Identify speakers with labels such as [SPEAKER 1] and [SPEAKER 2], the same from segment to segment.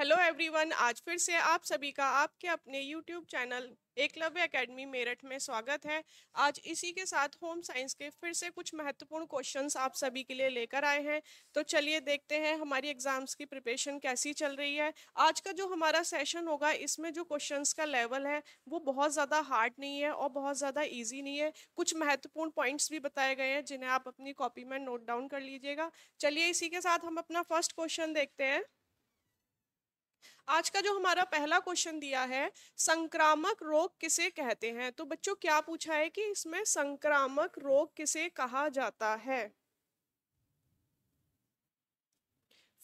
[SPEAKER 1] hello everyone आज फिर से आप सभी का आपके अपने YouTube channel Eklavya Academy Meerut में स्वागत है आज इसी के साथ होम साइंस के फिर से कुछ महत्वपूर्ण क्वेश्चंस आप सभी के लिए लेकर आए हैं तो चलिए देखते हैं हमारी एग्जाम्स की प्रिपरेशन कैसी चल रही है आज का जो हमारा सेशन होगा इसमें जो क्वेश्चंस का लेवल है वो बहुत ज़्यादा हार्ड नहीं है और बहुत ज़्यादा ईजी नहीं है कुछ महत्वपूर्ण पॉइंट्स भी बताए गए हैं जिन्हें आप अपनी कॉपी में नोट डाउन कर लीजिएगा चलिए इसी के साथ हम अपना फर्स्ट क्वेश्चन देखते हैं आज का जो हमारा पहला क्वेश्चन दिया है संक्रामक रोग किसे कहते हैं तो बच्चों क्या पूछा है कि इसमें संक्रामक रोग किसे कहा जाता है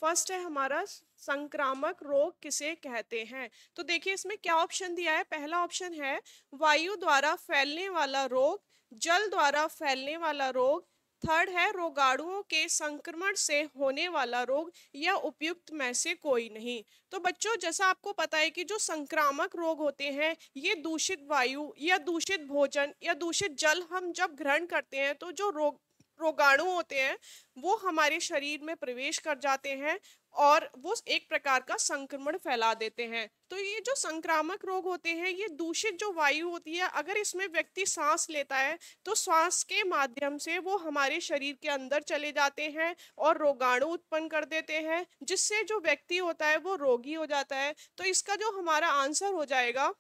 [SPEAKER 1] फर्स्ट है हमारा संक्रामक रोग किसे कहते हैं तो देखिए इसमें क्या ऑप्शन दिया है पहला ऑप्शन है वायु द्वारा फैलने वाला रोग जल द्वारा फैलने वाला रोग थर्ड है रोगाणुओं के संक्रमण से होने वाला रोग या उपयुक्त में से कोई नहीं तो बच्चों जैसा आपको पता है कि जो संक्रामक रोग होते हैं ये दूषित वायु या दूषित भोजन या दूषित जल हम जब ग्रहण करते हैं तो जो रोग रोगाणु होते हैं वो हमारे शरीर में प्रवेश कर जाते हैं और वो एक प्रकार का संक्रमण फैला देते हैं तो ये जो संक्रामक रोग होते हैं ये दूषित जो वायु होती है अगर इसमें व्यक्ति सांस लेता है तो सांस के माध्यम से वो हमारे शरीर के अंदर चले जाते हैं और रोगाणु उत्पन्न कर देते हैं जिससे जो व्यक्ति होता है वो रोगी हो जाता है तो इसका जो हमारा आंसर हो जाएगा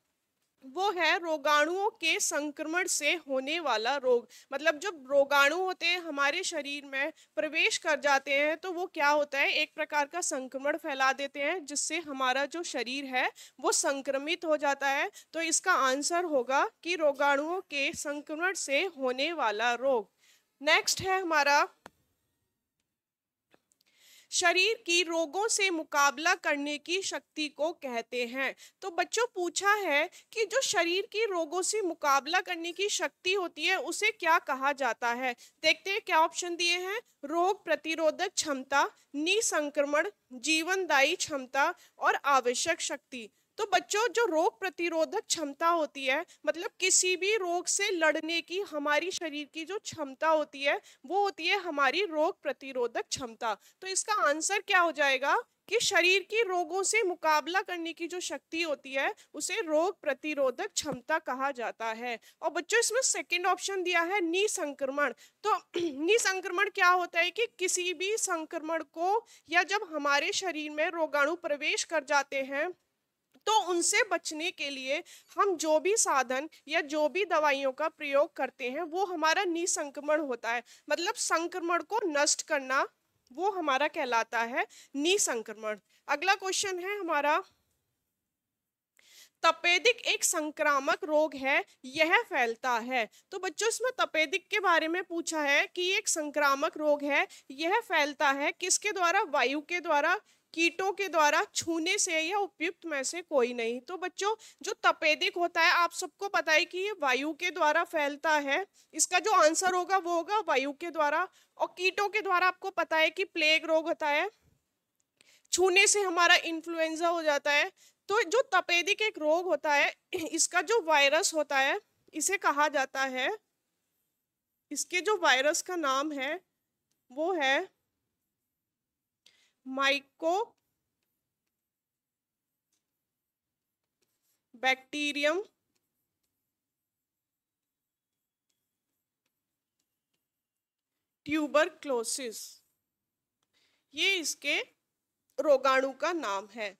[SPEAKER 1] वो है रोगाणुओं के संक्रमण से होने वाला रोग मतलब जब रोगाणु होते हैं हमारे शरीर में प्रवेश कर जाते हैं तो वो क्या होता है एक प्रकार का संक्रमण फैला देते हैं जिससे हमारा जो शरीर है वो संक्रमित हो जाता है तो इसका आंसर होगा कि रोगाणुओं के संक्रमण से होने वाला रोग नेक्स्ट है हमारा शरीर की रोगों से मुकाबला करने की शक्ति को कहते हैं तो बच्चों पूछा है कि जो शरीर की रोगों से मुकाबला करने की शक्ति होती है उसे क्या कहा जाता है देखते हैं क्या ऑप्शन दिए हैं रोग प्रतिरोधक क्षमता निसंक्रमण जीवनदायी क्षमता और आवश्यक शक्ति तो बच्चों जो रोग प्रतिरोधक क्षमता होती है मतलब किसी भी रोग से लड़ने की हमारी शरीर की जो क्षमता होती है वो होती है हमारी रोग प्रतिरोधक क्षमता तो इसका आंसर क्या हो जाएगा कि शरीर की रोगों से मुकाबला करने की जो शक्ति होती है उसे रोग प्रतिरोधक क्षमता कहा जाता है और बच्चों इसमें सेकंड ऑप्शन दिया है नी संक्रमण तो नी संक्रमण क्या होता है कि किसी भी संक्रमण को या जब हमारे शरीर में रोगाणु प्रवेश कर जाते हैं तो उनसे बचने के लिए हम जो भी साधन या जो भी दवाइयों का प्रयोग करते हैं वो हमारा निसंक्रमण होता है मतलब संक्रमण को नष्ट करना वो हमारा कहलाता है निसंक्रमण अगला क्वेश्चन है हमारा तपेदिक एक संक्रामक रोग है यह फैलता है तो बच्चों इसमें तपेदिक के बारे में पूछा है कि एक संक्रामक रोग है यह फैलता है किसके द्वारा वायु के द्वारा कीटों के द्वारा छूने से या उपयुक्त में से कोई नहीं तो बच्चों जो तपेदिक होता है आप सबको पता है कि ये वायु के द्वारा फैलता है इसका जो आंसर होगा वो होगा वायु के द्वारा और कीटों के द्वारा आपको पता है कि प्लेग रोग होता है छूने से हमारा इन्फ्लुएंजा हो जाता है तो जो तपेदिक एक रोग होता है इसका जो वायरस होता है इसे कहा जाता है इसके जो वायरस का नाम है वो है माइको बैक्टीरियम ट्यूबरक्लोसिस ये इसके रोगाणु का नाम है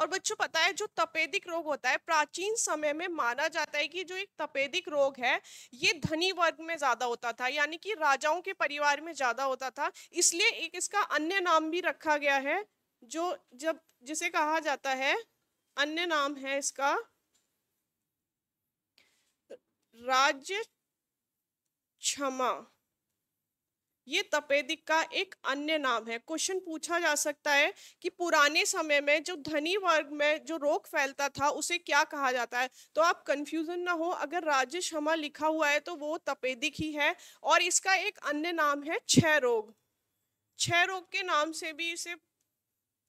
[SPEAKER 1] और बच्चों पता है जो तपेदिक रोग होता है प्राचीन समय में माना जाता है कि जो एक तपेदिक रोग है ये धनी वर्ग में ज़्यादा होता था यानी कि राजाओं के परिवार में ज़्यादा होता था इसलिए एक इसका अन्य नाम भी रखा गया है जो जब जिसे कहा जाता है अन्य नाम है इसका राज्य क्षमा ये तपेदिक का एक अन्य नाम है क्वेश्चन पूछा जा सकता है कि पुराने समय में जो धनी वर्ग में जो रोग फैलता था उसे क्या कहा जाता है तो आप कंफ्यूजन ना हो अगर राजेश हमा लिखा हुआ है तो वो तपेदिक ही है और इसका एक अन्य नाम है क्षय रोग क्षय रोग के नाम से भी इसे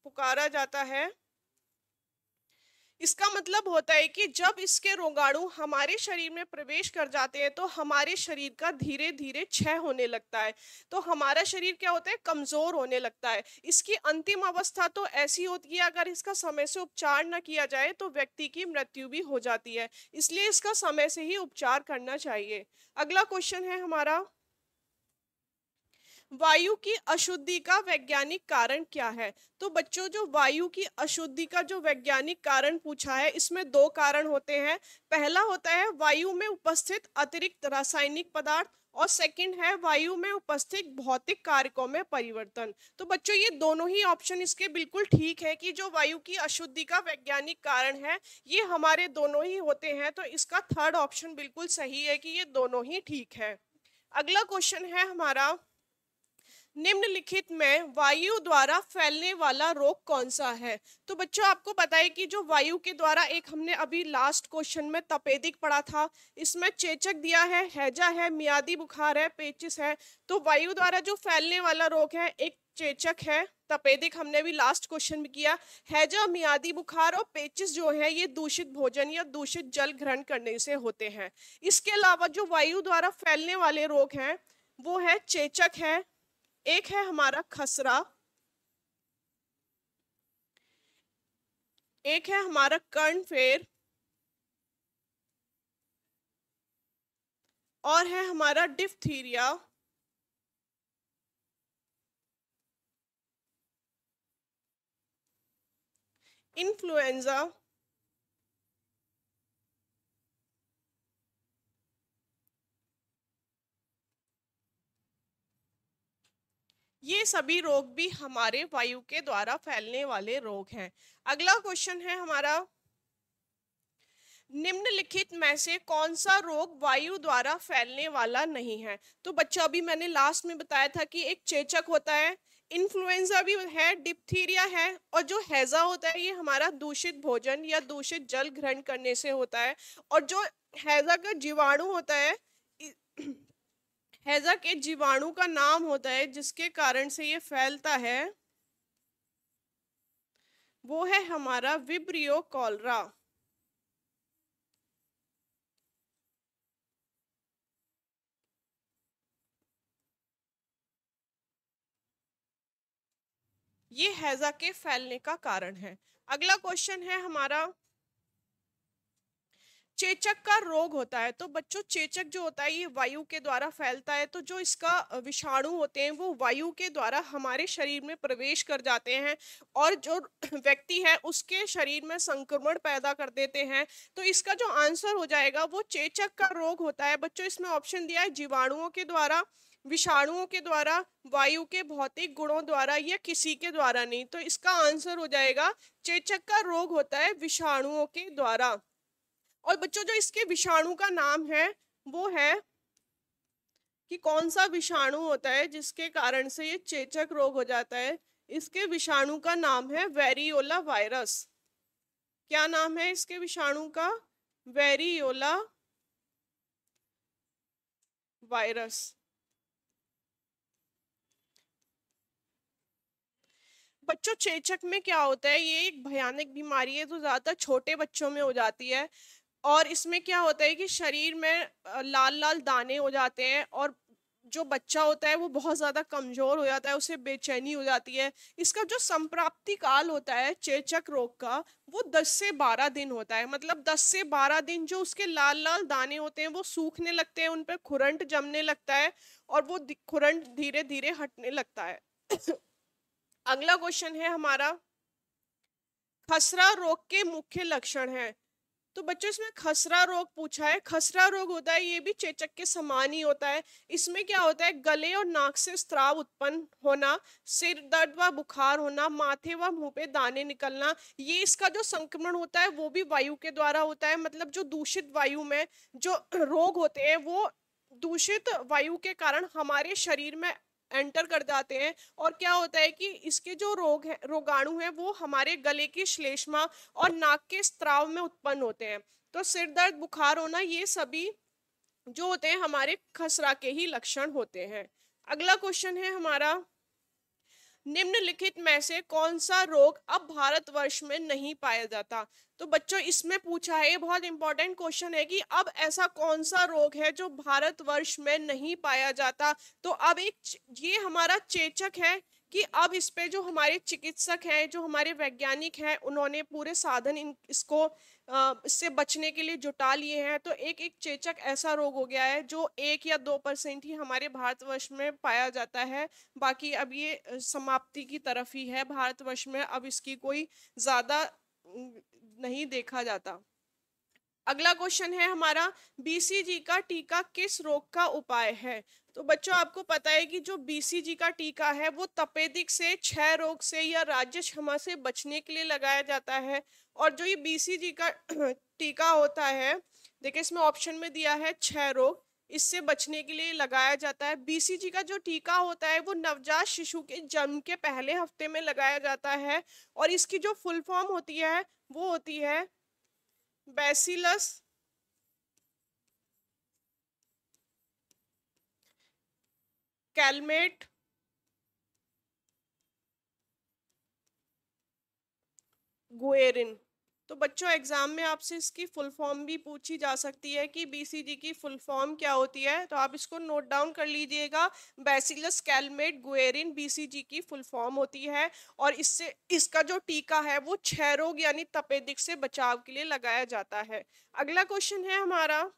[SPEAKER 1] पुकारा जाता है इसका मतलब होता है कि जब इसके रोगाणु हमारे शरीर में प्रवेश कर जाते हैं तो हमारे शरीर का धीरे धीरे क्षय होने लगता है तो हमारा शरीर क्या होता है कमज़ोर होने लगता है इसकी अंतिम अवस्था तो ऐसी होती है अगर इसका समय से उपचार न किया जाए तो व्यक्ति की मृत्यु भी हो जाती है इसलिए इसका समय से ही उपचार करना चाहिए अगला क्वेश्चन है हमारा वायु की अशुद्धि का वैज्ञानिक कारण क्या है तो बच्चों जो वायु की अशुद्धि का जो वैज्ञानिक कारण पूछा है इसमें दो कारण होते हैं पहला होता है वायु में उपस्थित अतिरिक्त रासायनिक पदार्थ और सेकंड है वायु में उपस्थित भौतिक कारकों में परिवर्तन तो बच्चों ये दोनों ही ऑप्शन इसके बिल्कुल ठीक है कि जो वायु की अशुद्धि का वैज्ञानिक कारण है ये हमारे दोनों ही होते हैं तो इसका थर्ड ऑप्शन बिल्कुल सही है कि ये दोनों ही ठीक है अगला क्वेश्चन है हमारा निम्नलिखित में वायु द्वारा फैलने वाला रोग कौन सा है तो बच्चों आपको पता है कि जो वायु के द्वारा एक हमने अभी लास्ट क्वेश्चन में तपेदिक पढ़ा था इसमें चेचक दिया है हैजा है मियादी बुखार है पेचिस है तो वायु द्वारा जो फैलने वाला रोग है एक चेचक है तपेदिक हमने भी लास्ट क्वेश्चन में किया हैजा मियादी बुखार और पेचिस जो है ये दूषित भोजन या दूषित जल ग्रहण करने से होते हैं इसके अलावा जो वायु द्वारा फैलने वाले रोग हैं वो है चेचक है एक है हमारा खसरा एक है हमारा कर्ण फेर और है हमारा डिफ्थीरिया इन्फ्लुएंजा ये सभी रोग भी हमारे वायु के द्वारा फैलने वाले रोग हैं अगला क्वेश्चन है हमारा निम्नलिखित में से कौन सा रोग वायु द्वारा फैलने वाला नहीं है तो बच्चों अभी मैंने लास्ट में बताया था कि एक चेचक होता है इन्फ्लुएंजा भी है डिप्थीरिया है और जो हैजा होता है ये हमारा दूषित भोजन या दूषित जल ग्रहण करने से होता है और जो हैजा का जीवाणु होता है हैजा के जीवाणु का नाम होता है जिसके कारण से ये फैलता है वो है हमारा विब्रियो कॉलरा ये हैजा के फैलने का कारण है अगला क्वेश्चन है हमारा चेचक का रोग होता है तो बच्चों चेचक जो होता है ये वायु के द्वारा फैलता है तो जो इसका विषाणु होते हैं वो वायु के द्वारा हमारे शरीर में प्रवेश कर जाते हैं और जो व्यक्ति है उसके शरीर में संक्रमण पैदा कर देते हैं तो इसका जो आंसर हो जाएगा वो चेचक का रोग होता है बच्चों इसमें ऑप्शन दिया है जीवाणुओं के द्वारा विषाणुओं के द्वारा वायु के भौतिक गुणों द्वारा या किसी के द्वारा नहीं तो इसका आंसर हो जाएगा चेचक का रोग होता है विषाणुओं के द्वारा और बच्चों जो इसके विषाणु का नाम है वो है कि कौन सा विषाणु होता है जिसके कारण से ये चेचक रोग हो जाता है इसके विषाणु का नाम है वेरियोला वायरस क्या नाम है इसके विषाणु का वेरियोला वायरस बच्चों चेचक में क्या होता है ये एक भयानक बीमारी है तो ज़्यादातर छोटे बच्चों में हो जाती है और इसमें क्या होता है कि शरीर में लाल लाल दाने हो जाते हैं और जो बच्चा होता है वो बहुत ज़्यादा कमज़ोर हो जाता है उसे बेचैनी हो जाती है इसका जो संप्राप्ति काल होता है चेचक रोग का वो 10 से 12 दिन होता है मतलब 10 से 12 दिन जो उसके लाल लाल दाने होते हैं वो सूखने लगते हैं उन पर खुरंट जमने लगता है और वो खुरंट धीरे धीरे हटने लगता है अगला क्वेश्चन है हमारा खसरा रोग के मुख्य लक्षण हैं तो बच्चों इसमें खसरा रोग पूछा है खसरा रोग होता है ये भी चेचक के समान ही होता है इसमें क्या होता है गले और नाक से स्त्राव उत्पन्न होना सिर दर्द व बुखार होना माथे व मुंह पे दाने निकलना ये इसका जो संक्रमण होता है वो भी वायु के द्वारा होता है मतलब जो दूषित वायु में जो रोग होते हैं वो दूषित वायु के कारण हमारे शरीर में एंटर कर जाते हैं और क्या होता है कि इसके जो रोग है रोगाणु हैं वो हमारे गले की श्लेष्मा और नाक के स्त्राव में उत्पन्न होते हैं तो सिर दर्द बुखार होना ये सभी जो होते हैं हमारे खसरा के ही लक्षण होते हैं अगला क्वेश्चन है हमारा निम्नलिखित में से कौन सा रोग अब भारतवर्ष में नहीं पाया जाता तो बच्चों इसमें पूछा है ये बहुत इंपॉर्टेंट क्वेश्चन है कि अब ऐसा कौन सा रोग है जो भारतवर्ष में नहीं पाया जाता तो अब एक ये हमारा चेचक है कि अब इस पे जो हमारे चिकित्सक हैं जो हमारे वैज्ञानिक हैं उन्होंने पूरे साधन इन इसको आ, इससे बचने के लिए जुटा लिए हैं तो एक एक चेचक ऐसा रोग हो गया है जो एक या दो परसेंट ही हमारे भारतवर्ष में पाया जाता है बाकी अब ये समाप्ति की तरफ ही है भारतवर्ष में अब इसकी कोई ज़्यादा नहीं देखा जाता अगला क्वेश्चन है हमारा बीसीजी का टीका किस रोग का उपाय है तो बच्चों आपको पता है कि जो बीसीजी का टीका है वो तपेदिक से क्षय रोग से या राज्य क्षमा से बचने के लिए लगाया जाता है और जो ये बीसीजी का टीका होता है देखिए इसमें ऑप्शन में दिया है क्षय रोग इससे बचने के लिए लगाया जाता है बीसीजी का जो टीका होता है वो नवजात शिशु के जन्म के पहले हफ्ते में लगाया जाता है और इसकी जो फुल फॉर्म होती है वो होती है बैसिलस कैलमेट गुएरिन तो बच्चों एग्ज़ाम में आपसे इसकी फुल फॉर्म भी पूछी जा सकती है कि बीसीजी की फुल फॉर्म क्या होती है तो आप इसको नोट डाउन कर लीजिएगा बेसिलस कैलमेट गुएरिन बीसीजी की फुल फॉर्म होती है और इससे इसका जो टीका है वो क्षय रोग यानी तपेदिक से बचाव के लिए लगाया जाता है अगला क्वेश्चन है हमारा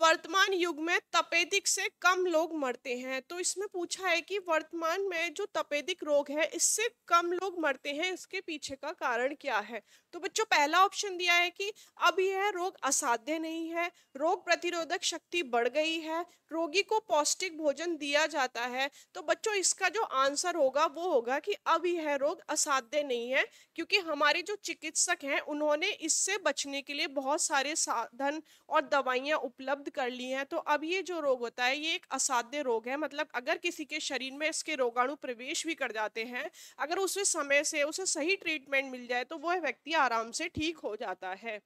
[SPEAKER 1] वर्तमान युग में तपेदिक से कम लोग मरते हैं तो इसमें पूछा है कि वर्तमान में जो तपेदिक रोग है इससे कम लोग मरते हैं इसके पीछे का कारण क्या है तो बच्चों पहला ऑप्शन दिया है कि अब यह रोग असाध्य नहीं है रोग प्रतिरोधक शक्ति बढ़ गई है रोगी को पौष्टिक भोजन दिया जाता है तो बच्चों इसका जो आंसर होगा वो होगा कि अब यह रोग असाध्य नहीं है क्योंकि हमारे जो चिकित्सक हैं उन्होंने इससे बचने के लिए बहुत सारे साधन और दवाइयाँ उपलब्ध कर ली हैं तो अब ये जो रोग होता है ये एक असाध्य रोग है मतलब अगर किसी के शरीर में इसके रोगाणु प्रवेश भी कर जाते हैं अगर उसे समय से उसे सही ट्रीटमेंट मिल जाए तो वह व्यक्ति आराम से ठीक हो जाता है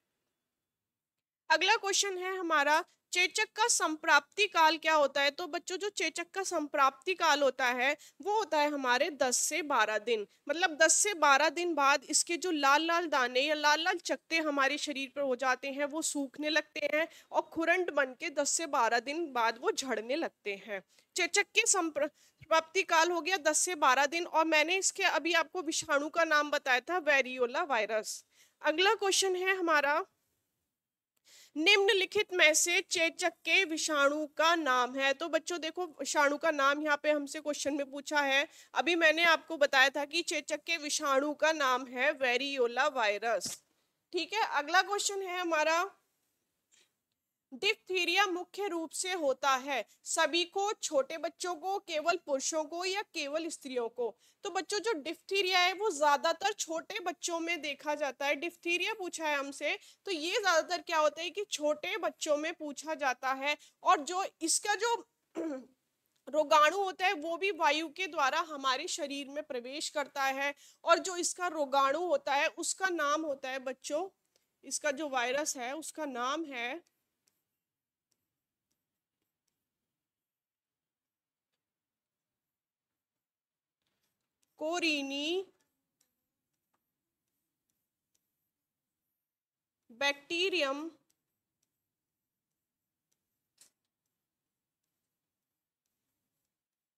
[SPEAKER 1] अगला क्वेश्चन है हमारा चेचक का संप्राप्ति काल क्या होता है तो बच्चों जो चेचक का संप्राप्ति काल होता है वो होता है हमारे 10 से 12 दिन मतलब 10 से 12 दिन बाद इसके जो लाल लाल दाने या लाल लाल चकते हमारे शरीर पर हो जाते हैं वो सूखने लगते हैं और खुरंट बन के दस से बारह दिन बाद वो झड़ने लगते हैं चेचक के संप्राप्ति काल हो गया दस से बारह दिन और मैंने इसके अभी आपको विषाणु का नाम बताया था वेरियोला वायरस अगला क्वेश्चन है हमारा निम्नलिखित में से चेचक के विषाणु का नाम है तो बच्चों देखो विषाणु का नाम यहाँ पे हमसे क्वेश्चन में पूछा है अभी मैंने आपको बताया था कि चेचक के विषाणु का नाम है वेरियोला वायरस ठीक है अगला क्वेश्चन है हमारा डिप्थीरिया मुख्य रूप से होता है सभी को छोटे बच्चों को केवल पुरुषों को या केवल स्त्रियों को तो बच्चों जो डिप्थीरिया है वो ज्यादातर छोटे बच्चों में देखा जाता है डिप्थीरिया पूछा है हमसे तो ये ज्यादातर क्या होता है कि छोटे बच्चों में पूछा जाता है और जो इसका जो रोगाणु होता है वो भी वायु के द्वारा हमारे शरीर में प्रवेश करता है और जो इसका रोगाणु होता है उसका नाम होता है बच्चों इसका जो वायरस है उसका नाम है कोरिनी बैक्टीरियम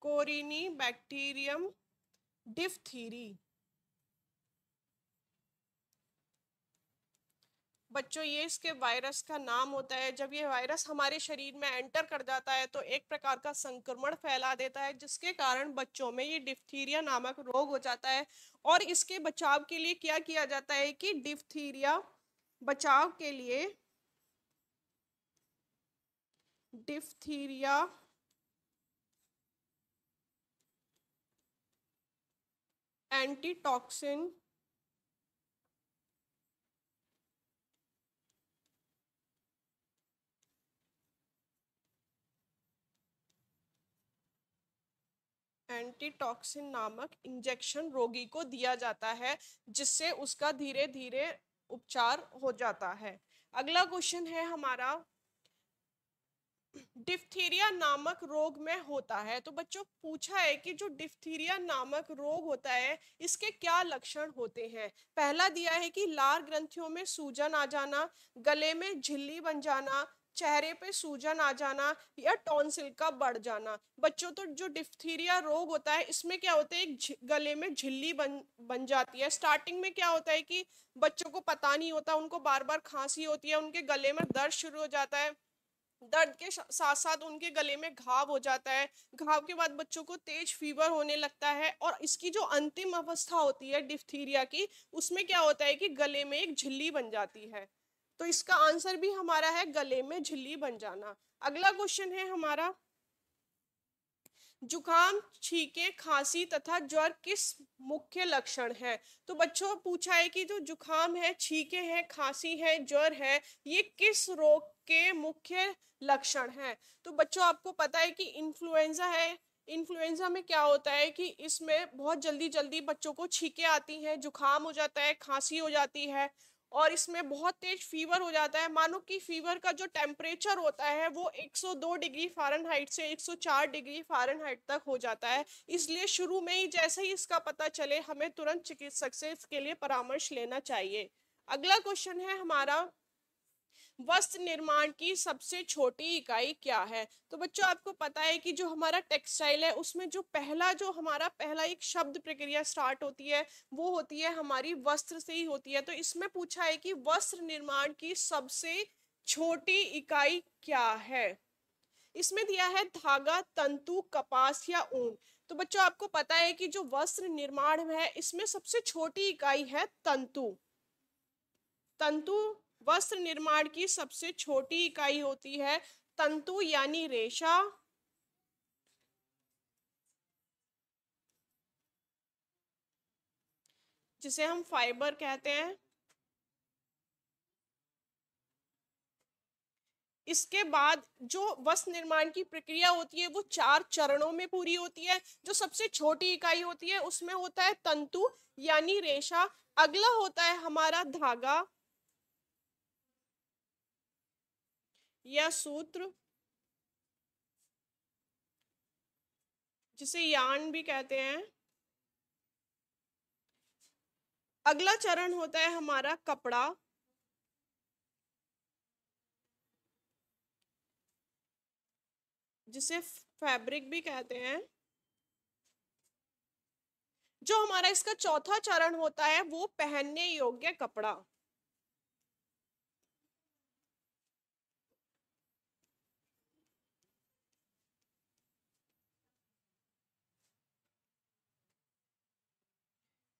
[SPEAKER 1] कोरिनी बैक्टीरियम डिफ्थीरी बच्चों ये इसके वायरस का नाम होता है जब ये वायरस हमारे शरीर में एंटर कर जाता है तो एक प्रकार का संक्रमण फैला देता है जिसके कारण बच्चों में ये डिफ्थीरिया नामक रोग हो जाता है और इसके बचाव के लिए क्या किया जाता है कि डिफ्थीरिया बचाव के लिए डिफ्थीरिया एंटीटॉक्सिन एंटीटॉक्सिन नामक इंजेक्शन रोगी को दिया जाता है जिससे उसका धीरे धीरे उपचार हो जाता है अगला क्वेश्चन है हमारा डिफ्थीरिया नामक रोग में होता है तो बच्चों पूछा है कि जो डिफ्थीरिया नामक रोग होता है इसके क्या लक्षण होते हैं पहला दिया है कि लार ग्रंथियों में सूजन आ जाना गले में झिल्ली बन जाना चेहरे पे सूजन आ जाना या टॉन्सिल का बढ़ जाना बच्चों तो जो डिफ्थीरिया रोग होता है इसमें क्या होता है एक गले में झिल्ली बन बन जाती है स्टार्टिंग में क्या होता है कि बच्चों को पता नहीं होता उनको बार बार खांसी होती है उनके गले में दर्द शुरू हो जाता है दर्द के साथ साथ उनके गले में घाव हो जाता है घाव के बाद बच्चों को तेज फीवर होने लगता है और इसकी जो अंतिम अवस्था होती है डिफ्थीरिया की उसमें क्या होता है कि गले में एक झिल्ली बन जाती है तो इसका आंसर भी हमारा है गले में झिल्ली बन जाना अगला क्वेश्चन है हमारा जुकाम छीके खांसी तथा ज्वर किस मुख्य लक्षण है तो बच्चों पूछा है कि जो जुकाम है छीके हैं खांसी है ज्वर है ये किस रोग के मुख्य लक्षण है तो बच्चों आपको पता है कि इन्फ्लुएंजा है इन्फ्लुएंजा में क्या होता है कि इसमें बहुत जल्दी जल्दी बच्चों को छीके आती हैं जुकाम हो जाता है खांसी हो जाती है और इसमें बहुत तेज फीवर हो जाता है मानो कि फीवर का जो टेम्परेचर होता है वो 102 डिग्री फारेनहाइट से 104 डिग्री फारेनहाइट तक हो जाता है इसलिए शुरू में ही जैसे ही इसका पता चले हमें तुरंत चिकित्सक से इसके लिए परामर्श लेना चाहिए अगला क्वेश्चन है हमारा वस्त्र निर्माण की सबसे छोटी इकाई क्या है तो बच्चों आपको पता है कि जो हमारा टेक्सटाइल है उसमें जो पहला जो हमारा पहला एक शब्द प्रक्रिया स्टार्ट होती है वो होती है हमारी वस्त्र से ही होती है तो इसमें पूछा है कि वस्त्र निर्माण की सबसे छोटी इकाई क्या है इसमें दिया है धागा तंतु कपास या ऊन तो बच्चों आपको पता है कि जो वस्त्र निर्माण है इसमें सबसे छोटी इकाई है तंतु तंतु वस्त्र निर्माण की सबसे छोटी इकाई होती है तंतु यानी रेशा जिसे हम फाइबर कहते हैं इसके बाद जो वस्त्र निर्माण की प्रक्रिया होती है वो चार चरणों में पूरी होती है जो सबसे छोटी इकाई होती है उसमें होता है तंतु यानी रेशा अगला होता है हमारा धागा या सूत्र जिसे यान भी कहते हैं अगला चरण होता है हमारा कपड़ा जिसे फैब्रिक भी कहते हैं जो हमारा इसका चौथा चरण होता है वो पहनने योग्य कपड़ा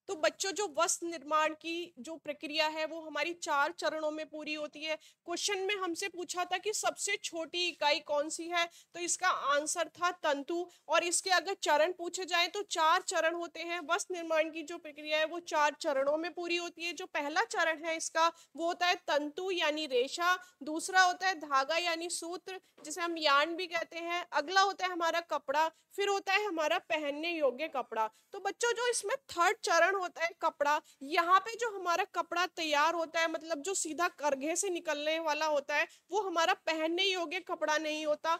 [SPEAKER 1] तो बच्चों जो वस्त्र निर्माण की जो प्रक्रिया है वो हमारी चार चरणों में पूरी होती है क्वेश्चन में हमसे पूछा था कि सबसे छोटी इकाई कौन सी है तो इसका आंसर था तंतु और इसके अगर चरण पूछे जाए तो चार चरण होते हैं वस्त्र निर्माण की जो प्रक्रिया है वो चार चरणों में पूरी होती है जो पहला चरण है इसका वो होता है तंतु यानी रेशा दूसरा होता है धागा यानी सूत्र जिसे हम यान भी कहते हैं अगला होता है हमारा कपड़ा फिर होता है हमारा पहनने योग्य कपड़ा तो बच्चों जो इसमें थर्ड चरण होता है कपड़ा यहाँ पे जो हमारा कपड़ा तैयार होता है मतलब जो सीधा करघे से निकलने वाला होता है वो हमारा पहनने योग्य कपड़ा नहीं होता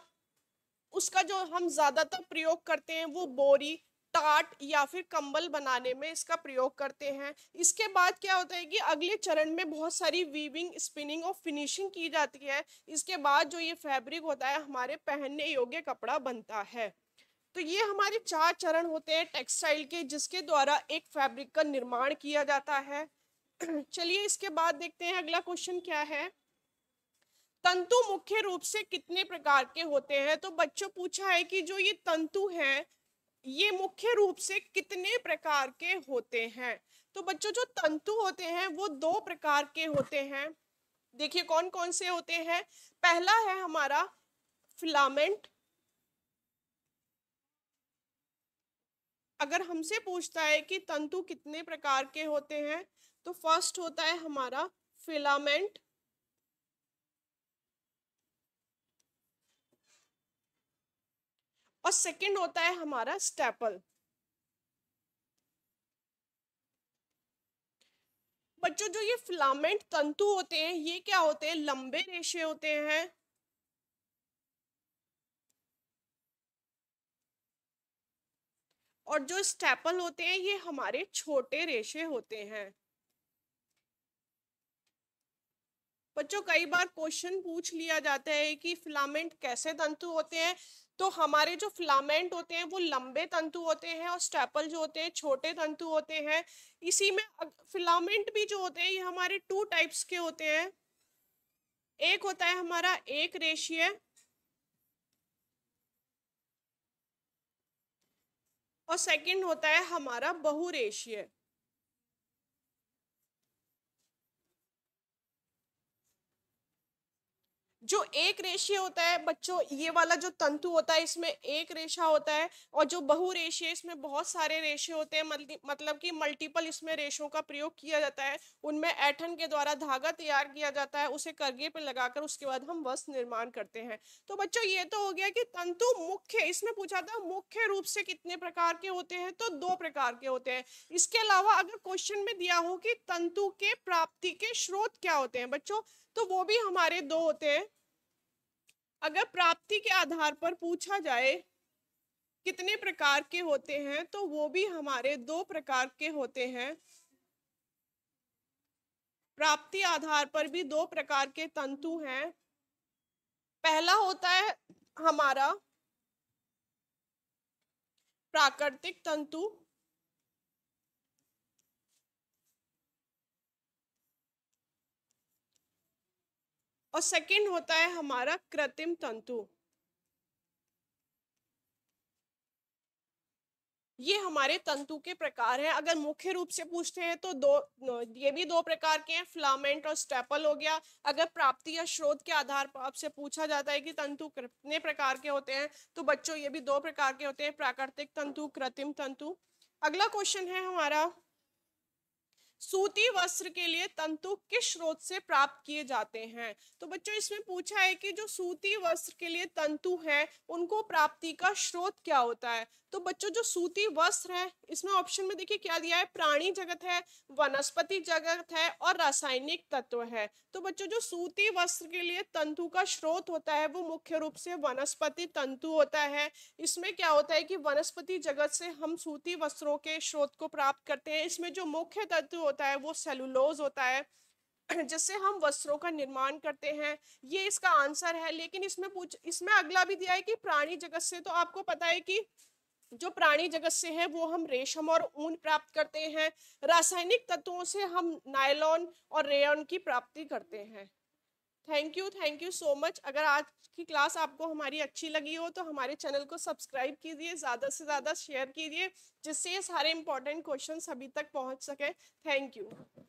[SPEAKER 1] उसका जो हम ज़्यादातर प्रयोग करते हैं वो बोरी टाट या फिर कंबल बनाने में इसका प्रयोग करते हैं इसके बाद क्या होता है कि अगले चरण में बहुत सारी वीविंग स्पिनिंग और फिनिशिंग की जाती है इसके बाद जो ये फैब्रिक होता है हमारे पहनने योग्य कपड़ा बनता है तो ये हमारे चार चरण होते हैं टेक्सटाइल के जिसके द्वारा एक फैब्रिक का निर्माण किया जाता है चलिए इसके बाद देखते हैं अगला क्वेश्चन क्या है तंतु मुख्य रूप से कितने प्रकार के होते हैं तो बच्चों पूछा है कि जो ये तंतु हैं ये मुख्य रूप से कितने प्रकार के होते हैं तो बच्चों जो तंतु होते हैं वो दो प्रकार के होते हैं देखिए कौन कौन से होते हैं पहला है हमारा फिलामेंट अगर हमसे पूछता है कि तंतु कितने प्रकार के होते हैं तो फर्स्ट होता है हमारा फिलामेंट और सेकंड होता है हमारा स्टेपल बच्चों जो ये फिलामेंट तंतु होते हैं ये क्या होते हैं लंबे रेशे होते हैं और जो स्टेपल होते हैं ये हमारे छोटे रेशे होते हैं बच्चों कई बार क्वेश्चन पूछ लिया जाता है कि फिलामेंट कैसे तंतु होते हैं तो हमारे जो फिलामेंट होते हैं वो लंबे तंतु होते हैं और स्टेपल जो होते हैं छोटे तंतु होते हैं इसी में फिलामेंट भी जो होते हैं ये हमारे टू टाइप्स के होते हैं एक होता है हमारा एक रेशिया और सेकंड होता है हमारा बहुरेशीय जो एक रेशे होता है बच्चों ये वाला जो तंतु होता है इसमें एक रेशा होता है और जो बहु रेशे इसमें बहुत सारे रेशे होते हैं मतलब कि मल्टीपल इसमें रेशों का प्रयोग किया जाता है उनमें ऐठन के द्वारा धागा तैयार किया जाता है उसे करगे पर लगाकर उसके बाद हम वस्त्र निर्माण करते हैं तो बच्चों ये तो हो गया कि तंतु मुख्य इसमें पूछा था मुख्य रूप से कितने प्रकार के होते हैं तो दो प्रकार के होते हैं इसके अलावा अगर क्वेश्चन में दिया हो कि तंतु के प्राप्ति के स्रोत क्या होते हैं बच्चों तो वो भी हमारे दो होते हैं अगर प्राप्ति के आधार पर पूछा जाए कितने प्रकार के होते हैं तो वो भी हमारे दो प्रकार के होते हैं प्राप्ति आधार पर भी दो प्रकार के तंतु हैं पहला होता है हमारा प्राकृतिक तंतु और सेकंड होता है हमारा कृत्रिम तंतु ये हमारे तंतु के प्रकार हैं अगर मुख्य रूप से पूछते हैं तो दो ये भी दो प्रकार के हैं फ्लामेंट और स्टेपल हो गया अगर प्राप्ति या श्रोत के आधार पर आपसे पूछा जाता है कि तंतु कितने प्रकार के होते हैं तो बच्चों ये भी दो प्रकार के होते हैं प्राकृतिक तंतु कृत्रिम तंतु अगला क्वेश्चन है हमारा सूती वस्त्र के लिए तंतु किस स्रोत से प्राप्त किए जाते हैं तो बच्चों इसमें पूछा है कि जो सूती वस्त्र के लिए तंतु है उनको प्राप्ति का स्रोत क्या होता है तो बच्चों जो सूती वस्त्र है इसमें ऑप्शन में देखिए क्या दिया है प्राणी जगत है वनस्पति जगत है और रासायनिक तत्व है तो बच्चों जो सूती वस्त्र के लिए तंतु का स्रोत होता है वो मुख्य रूप से वनस्पति तंतु होता है इसमें क्या होता है कि वनस्पति जगत से हम सूती वस्त्रों के स्रोत को प्राप्त करते हैं इसमें जो मुख्य तत्व होता है वो सेलुलोज होता है जिससे हम वस्त्रों का निर्माण करते हैं ये इसका आंसर है लेकिन इसमें पूछ इसमें अगला भी दिया है कि प्राणी जगत से तो आपको पता है कि जो प्राणी जगत से है वो हम रेशम और ऊन प्राप्त करते हैं रासायनिक तत्वों से हम नायलॉन और रेयन की प्राप्ति करते हैं thank you thank you so much अगर आज की क्लास आपको हमारी अच्छी लगी हो तो हमारे चैनल को सब्सक्राइब कीजिए ज़्यादा से ज़्यादा शेयर कीजिए जिससे ये सारे इंपॉर्टेंट क्वेश्चन अभी तक पहुँच सके थैंक यू